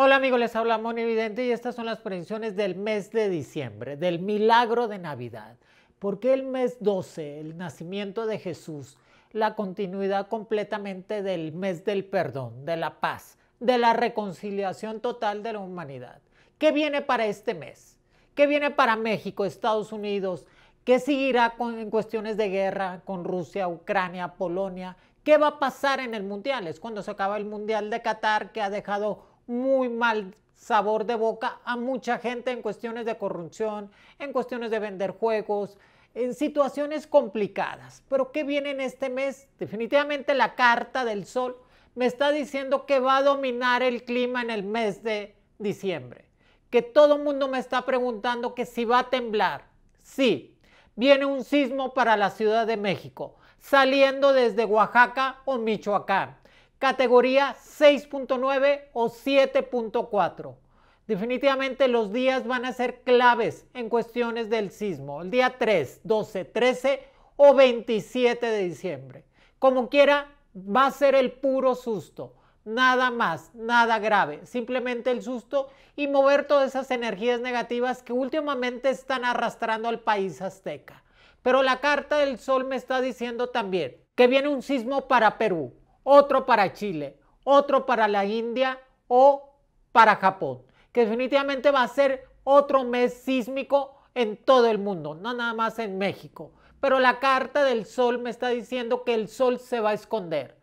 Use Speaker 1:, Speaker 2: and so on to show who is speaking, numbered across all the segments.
Speaker 1: Hola amigos, les habla Moni Vidente y estas son las predicciones del mes de diciembre, del milagro de Navidad. ¿Por qué el mes 12, el nacimiento de Jesús, la continuidad completamente del mes del perdón, de la paz, de la reconciliación total de la humanidad? ¿Qué viene para este mes? ¿Qué viene para México, Estados Unidos? ¿Qué seguirá en cuestiones de guerra con Rusia, Ucrania, Polonia? ¿Qué va a pasar en el Mundial? Es cuando se acaba el Mundial de Qatar que ha dejado muy mal sabor de boca a mucha gente en cuestiones de corrupción, en cuestiones de vender juegos, en situaciones complicadas. Pero ¿qué viene en este mes? Definitivamente la carta del sol me está diciendo que va a dominar el clima en el mes de diciembre. Que todo el mundo me está preguntando que si va a temblar. Sí, viene un sismo para la Ciudad de México, saliendo desde Oaxaca o Michoacán categoría 6.9 o 7.4. Definitivamente los días van a ser claves en cuestiones del sismo. El día 3, 12, 13 o 27 de diciembre. Como quiera, va a ser el puro susto. Nada más, nada grave. Simplemente el susto y mover todas esas energías negativas que últimamente están arrastrando al país azteca. Pero la carta del sol me está diciendo también que viene un sismo para Perú otro para Chile, otro para la India o para Japón, que definitivamente va a ser otro mes sísmico en todo el mundo, no nada más en México. Pero la carta del sol me está diciendo que el sol se va a esconder,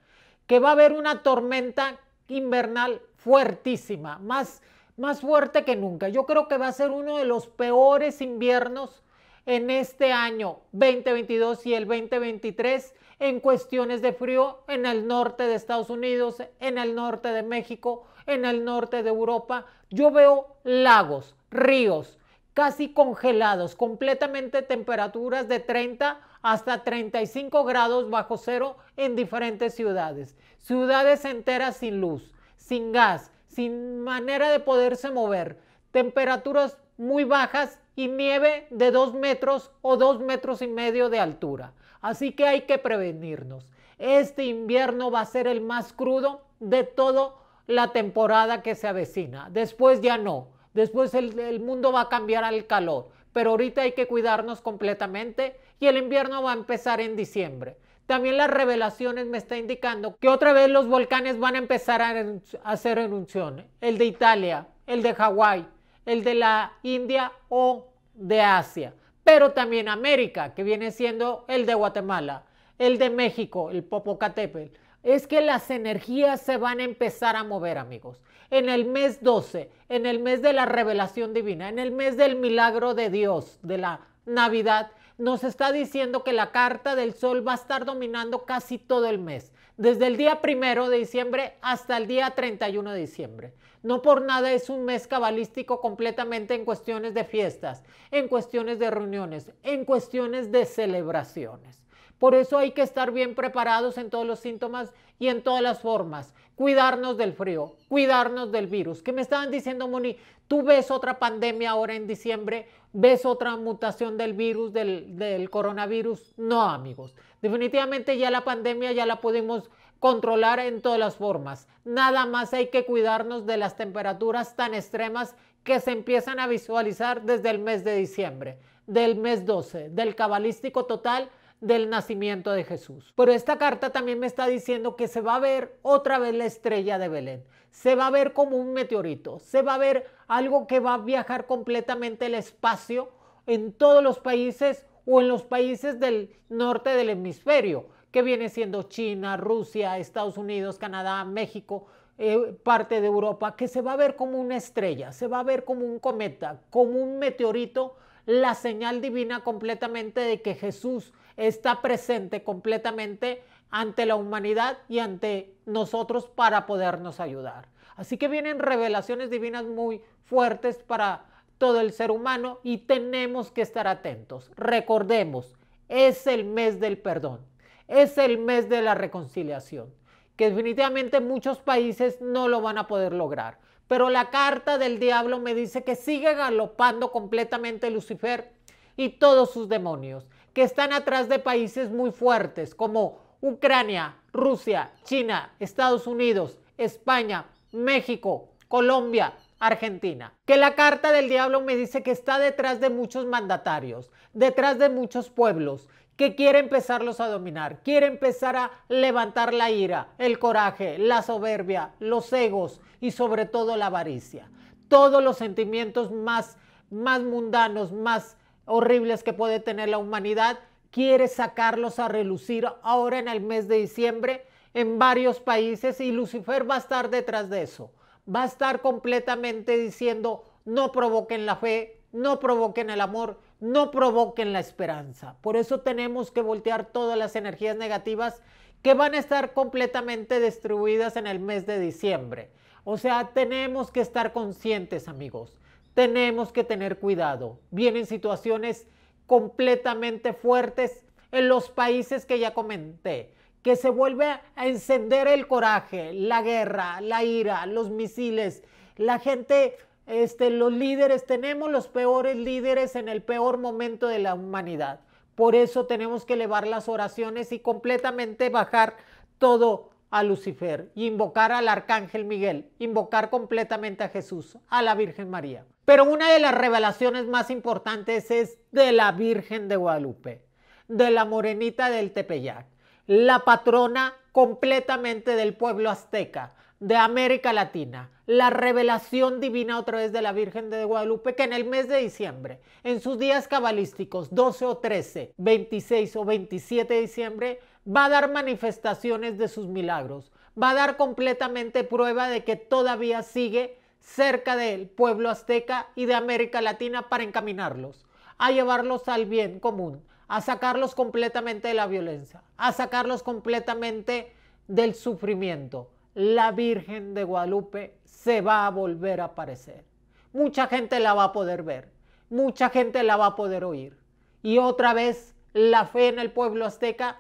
Speaker 1: que va a haber una tormenta invernal fuertísima, más, más fuerte que nunca. Yo creo que va a ser uno de los peores inviernos en este año 2022 y el 2023 en cuestiones de frío en el norte de Estados Unidos, en el norte de México, en el norte de Europa. Yo veo lagos, ríos casi congelados, completamente temperaturas de 30 hasta 35 grados bajo cero en diferentes ciudades. Ciudades enteras sin luz, sin gas, sin manera de poderse mover. Temperaturas muy bajas y nieve de 2 metros o 2 metros y medio de altura. Así que hay que prevenirnos. Este invierno va a ser el más crudo de toda la temporada que se avecina. Después ya no. Después el, mundo va a cambiar al calor. Pero ahorita hay que cuidarnos completamente y el invierno va a empezar en diciembre. También las revelaciones me están indicando que otra vez los volcanes van a empezar a, a hacer erupciones. El de Italia, el de Hawái, el de la India o de Asia pero también América, que viene siendo el de Guatemala, el de México, el Popocatépetl. Es que las energías se van a empezar a mover, amigos. En el mes 12, en el mes de la revelación divina, en el mes del milagro de Dios, de la Navidad, nos está diciendo que la carta del sol va a estar dominando casi todo el mes, desde el día primero de diciembre hasta el día 31 de diciembre. No por nada es un mes cabalístico completamente en cuestiones de fiestas, en cuestiones de reuniones, en cuestiones de celebraciones. Por eso hay que estar bien preparados en todos los síntomas y en todas las formas. Cuidarnos del frío, cuidarnos del virus. ¿Qué me estaban diciendo, Moni, tú ves otra pandemia ahora en diciembre, ves otra mutación del virus, del, del coronavirus. No, amigos. Definitivamente ya la pandemia ya la pudimos controlar en todas las formas. Nada más hay que cuidarnos de las temperaturas tan extremas que se empiezan a visualizar desde el mes de diciembre, del mes 12, del cabalístico total del nacimiento de Jesús. Pero esta carta también me está diciendo que se va a ver otra vez la estrella de Belén. Se va a ver como un meteorito, se va a ver algo que va a viajar completamente el espacio en todos los países o en los países del norte del hemisferio que viene siendo China, Rusia, Estados Unidos, Canadá, México, eh, parte de Europa, que se va a ver como una estrella, se va a ver como un cometa, como un meteorito, la señal divina completamente de que Jesús está presente completamente ante la humanidad y ante nosotros para podernos ayudar. Así que vienen revelaciones divinas muy fuertes para todo el ser humano y tenemos que estar atentos. Recordemos, es el mes del perdón es el mes de la reconciliación, que definitivamente muchos países no lo van a poder lograr. Pero la carta del diablo me dice que sigue galopando completamente Lucifer y todos sus demonios, que están atrás de países muy fuertes como Ucrania, Rusia, China, Estados Unidos, España, México, Colombia, Argentina. Que la carta del diablo me dice que está detrás de muchos mandatarios, detrás de muchos pueblos, que quiere empezarlos a dominar, quiere empezar a levantar la ira, el coraje, la soberbia, los egos y sobre todo la avaricia. Todos los sentimientos más, más mundanos, más horribles que puede tener la humanidad, quiere sacarlos a relucir ahora en el mes de diciembre en varios países y Lucifer va a estar detrás de eso. Va a estar completamente diciendo, no provoquen la fe, no provoquen el amor, no provoquen la esperanza. Por eso tenemos que voltear todas las energías negativas que van a estar completamente distribuidas en el mes de diciembre. O sea, tenemos que estar conscientes, amigos. Tenemos que tener cuidado. Vienen situaciones completamente fuertes en los países que ya comenté, que se vuelve a encender el coraje, la guerra, la ira, los misiles, la gente este, los líderes, tenemos los peores líderes en el peor momento de la humanidad. Por eso tenemos que elevar las oraciones y completamente bajar todo a Lucifer, y invocar al Arcángel Miguel, invocar completamente a Jesús, a la Virgen María. Pero una de las revelaciones más importantes es de la Virgen de Guadalupe, de la Morenita del Tepeyac, la patrona completamente del pueblo azteca, de América Latina, la revelación divina otra vez de la Virgen de Guadalupe, que en el mes de diciembre, en sus días cabalísticos, 12 o 13, 26 o 27 de diciembre, va a dar manifestaciones de sus milagros, va a dar completamente prueba de que todavía sigue cerca del pueblo azteca y de América Latina para encaminarlos, a llevarlos al bien común, a sacarlos completamente de la violencia, a sacarlos completamente del sufrimiento. La Virgen de Guadalupe se va a volver a aparecer. Mucha gente la va a poder ver, mucha gente la va a poder oír. Y otra vez la fe en el pueblo azteca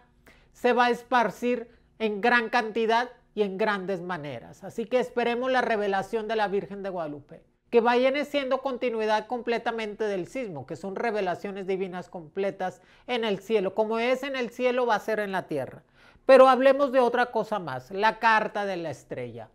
Speaker 1: se va a esparcir en gran cantidad y en grandes maneras. Así que esperemos la revelación de la Virgen de Guadalupe, que vayan siendo continuidad completamente del sismo, que son revelaciones divinas completas en el cielo. Como es en el cielo, va a ser en la tierra. Pero hablemos de otra cosa más, la carta de la estrella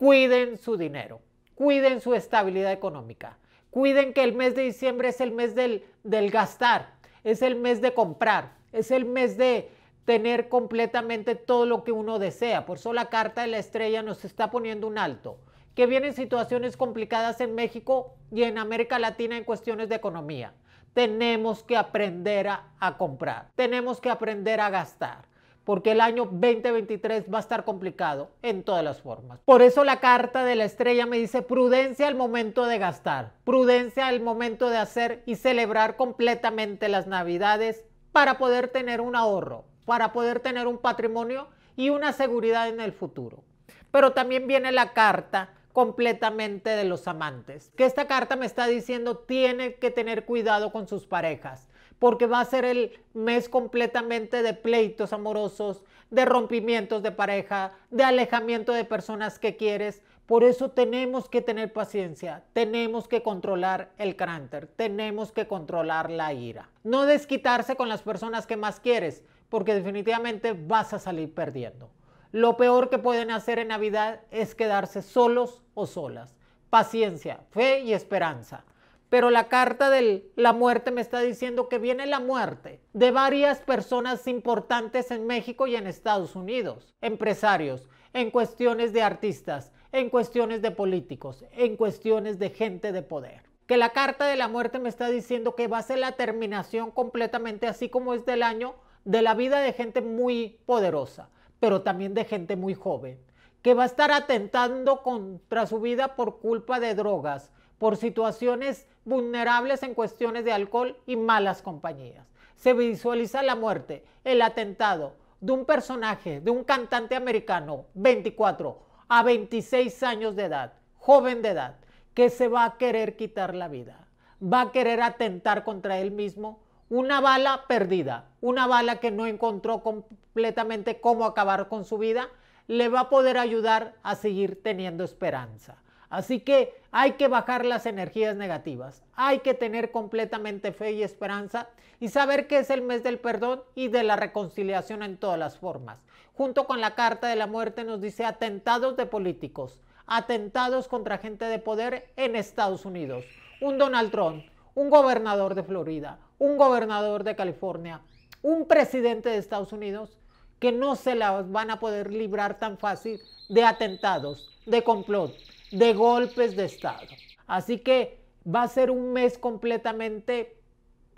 Speaker 1: cuiden su dinero, cuiden su estabilidad económica, cuiden que el mes de diciembre es el mes del, gastar, es el mes de comprar, es el mes de tener completamente todo lo que uno desea. Por eso la carta de la estrella nos está poniendo un alto, que vienen situaciones complicadas en México y en América Latina en cuestiones de economía. Tenemos que aprender a comprar, tenemos que aprender a gastar, porque el año 2023 va a estar complicado en todas las formas. Por eso la carta de la estrella me dice prudencia al momento de gastar, prudencia al momento de hacer y celebrar completamente las navidades para poder tener un ahorro, para poder tener un patrimonio y una seguridad en el futuro. Pero también viene la carta completamente de los amantes, que esta carta me está diciendo tiene que tener cuidado con sus parejas porque va a ser el mes completamente de pleitos amorosos, de rompimientos de pareja, de alejamiento de personas que quieres. Por eso tenemos que tener paciencia, tenemos que controlar el carácter, tenemos que controlar la ira. No desquitarse con las personas que más quieres, porque definitivamente vas a salir perdiendo. Lo peor que pueden hacer en Navidad es quedarse solos o solas. Paciencia, fe y esperanza pero la carta de la muerte me está diciendo que viene la muerte de varias personas importantes en México y en Estados Unidos, empresarios, en cuestiones de artistas, en cuestiones de políticos, en cuestiones de gente de poder. Que la carta de la muerte me está diciendo que va a ser la terminación completamente así como es del año de la vida de gente muy poderosa, pero también de gente muy joven, que va a estar atentando contra su vida por culpa de drogas, por situaciones vulnerables en cuestiones de alcohol y malas compañías. Se visualiza la muerte, el atentado de un personaje, de un cantante americano, 24 a 26 años de edad, joven de edad, que se va a querer quitar la vida, va a querer atentar contra él mismo una bala perdida, una bala que no encontró completamente cómo acabar con su vida, le va a poder ayudar a seguir teniendo esperanza. Así que hay que bajar las energías negativas, hay que tener completamente fe y esperanza y saber que es el mes del perdón y de la reconciliación en todas las formas. Junto con la carta de la muerte nos dice atentados de políticos, atentados contra gente de poder en Estados Unidos, un Donald Trump, un gobernador de Florida, un gobernador de California, un presidente de Estados Unidos que no se las van a poder librar tan fácil de atentados, de complot, de golpes de Estado. Así que va a ser un mes completamente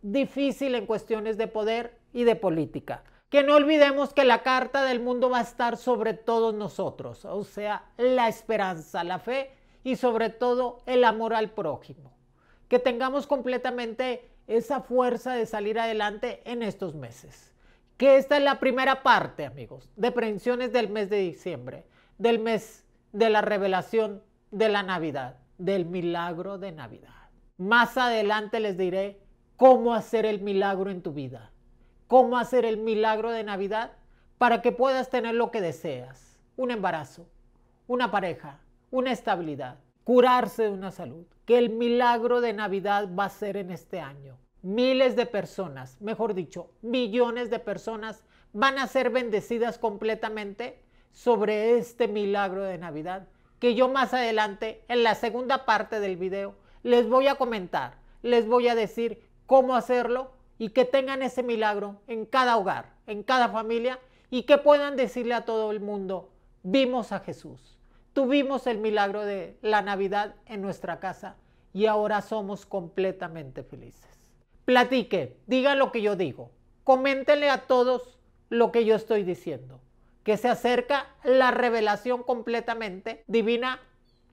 Speaker 1: difícil en cuestiones de poder y de política. Que no olvidemos que la carta del mundo va a estar sobre todos nosotros, o sea, la esperanza, la fe y sobre todo el amor al prójimo. Que tengamos completamente esa fuerza de salir adelante en estos meses. Que esta es la primera parte, amigos, de prevenciones del mes de diciembre, del mes de la revelación de la Navidad, del milagro de Navidad. Más adelante les diré cómo hacer el milagro en tu vida, cómo hacer el milagro de Navidad para que puedas tener lo que deseas, un embarazo, una pareja, una estabilidad, curarse de una salud, que el milagro de Navidad va a ser en este año. Miles de personas, mejor dicho, millones de personas van a ser bendecidas completamente sobre este milagro de Navidad que yo más adelante, en la segunda parte del video, les voy a comentar, les voy a decir cómo hacerlo y que tengan ese milagro en cada hogar, en cada familia y que puedan decirle a todo el mundo, vimos a Jesús, tuvimos el milagro de la Navidad en nuestra casa y ahora somos completamente felices. Platique, diga lo que yo digo, coméntenle a todos lo que yo estoy diciendo que se acerca la revelación completamente divina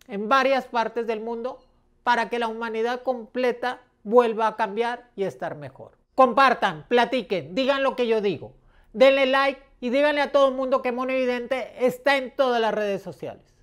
Speaker 1: en varias partes del mundo para que la humanidad completa vuelva a cambiar y estar mejor. Compartan, platiquen, digan lo que yo digo. Denle like y díganle a todo el mundo que Mono está en todas las redes sociales.